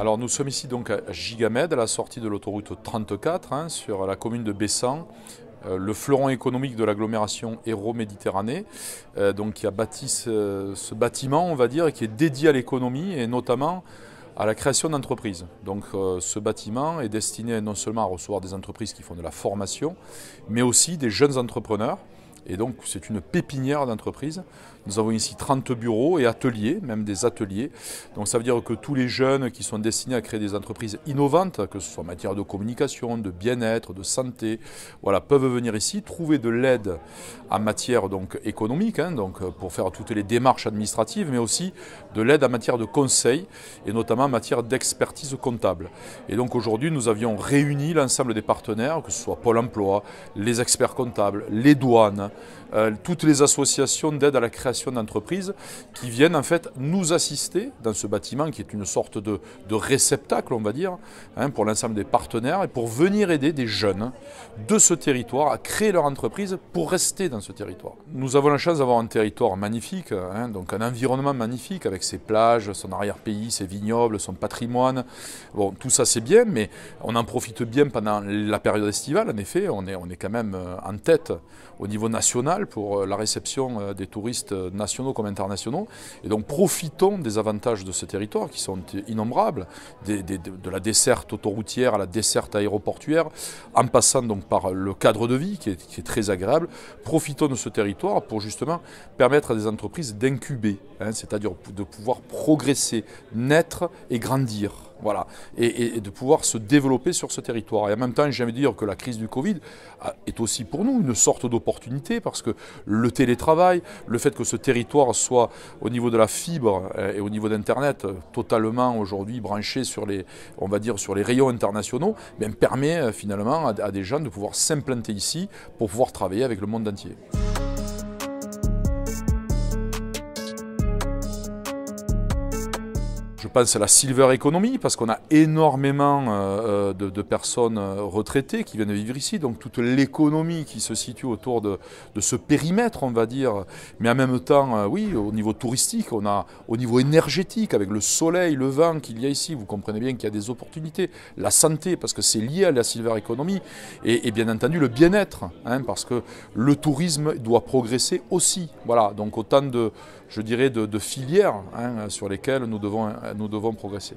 Alors nous sommes ici donc à Gigamed, à la sortie de l'autoroute 34, hein, sur la commune de Bessan, euh, le fleuron économique de l'agglomération Hérault-Méditerranée, euh, qui a bâti ce, bâtiment, on va dire, qui est dédié à l'économie et notamment à la création d'entreprises. Donc euh, ce bâtiment est destiné non seulement à recevoir des entreprises qui font de la formation, mais aussi des jeunes entrepreneurs. Et donc c'est une pépinière d'entreprises nous avons ici 30 bureaux et ateliers, même des ateliers. Donc ça veut dire que tous les jeunes qui sont destinés à créer des entreprises innovantes, que ce soit en matière de communication, de bien-être, de santé, voilà, peuvent venir ici, trouver de l'aide en matière donc, économique, hein, donc, pour faire toutes les démarches administratives, mais aussi de l'aide en matière de conseil et notamment en matière d'expertise comptable. Et donc aujourd'hui, nous avions réuni l'ensemble des partenaires, que ce soit Pôle emploi, les experts comptables, les douanes, euh, toutes les associations d'aide à la création d'entreprises qui viennent en fait nous assister dans ce bâtiment qui est une sorte de, réceptacle, on va dire, hein, pour l'ensemble des partenaires et pour venir aider des jeunes de ce territoire à créer leur entreprise pour rester dans ce territoire. Nous avons la chance d'avoir un territoire magnifique, hein, donc un environnement magnifique avec ses plages, son arrière-pays, ses vignobles, son patrimoine. Bon, tout ça c'est bien, mais on en profite bien pendant la période estivale. En effet, on est, on est quand même euh, en tête au niveau national pour euh, la réception euh, des touristes nationaux comme internationaux. Et donc profitons des avantages de ce territoire qui sont innombrables, de la desserte autoroutière à la desserte aéroportuaire, en passant donc par le cadre de vie qui est, très agréable. Profitons de ce territoire pour justement permettre à des entreprises d'incuber, hein, c'est-à-dire de pouvoir progresser, naître et grandir. Voilà. Et, de pouvoir se développer sur ce territoire. Et en même temps, j'aime dire que la crise du Covid ah, est aussi pour nous une sorte d'opportunité parce que le télétravail, le fait que ce territoire soit au niveau de la fibre euh, et au niveau d'Internet euh, totalement aujourd'hui branché sur les, on va dire, sur les rayons internationaux, ben, permet euh, finalement à des gens de pouvoir s'implanter ici pour pouvoir travailler avec le monde entier. Je pense à la silver economy, parce qu'on a énormément euh, euh, de, personnes euh, retraitées qui viennent vivre ici, donc toute l'économie qui se situe autour de, de, ce périmètre, on va dire. Mais en même temps, oui, au niveau touristique, on a, au niveau énergétique, avec le soleil, le vent qu'il y a ici, vous comprenez bien qu'il y a des opportunités. La santé, parce que c'est lié à la silver economy, et, bien entendu le bien-être, hein, parce que le tourisme doit progresser aussi. Voilà, donc autant de, je dirais, de, filières hein, sur lesquelles nous devons nous devons progresser.